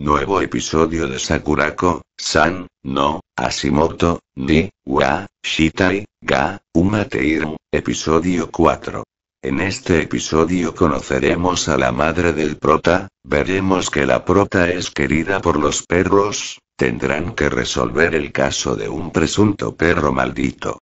Nuevo episodio de Sakurako, San, no, Asimoto, ni, wa, shitai, ga, umateiru, episodio 4. En este episodio conoceremos a la madre del prota, veremos que la prota es querida por los perros, tendrán que resolver el caso de un presunto perro maldito.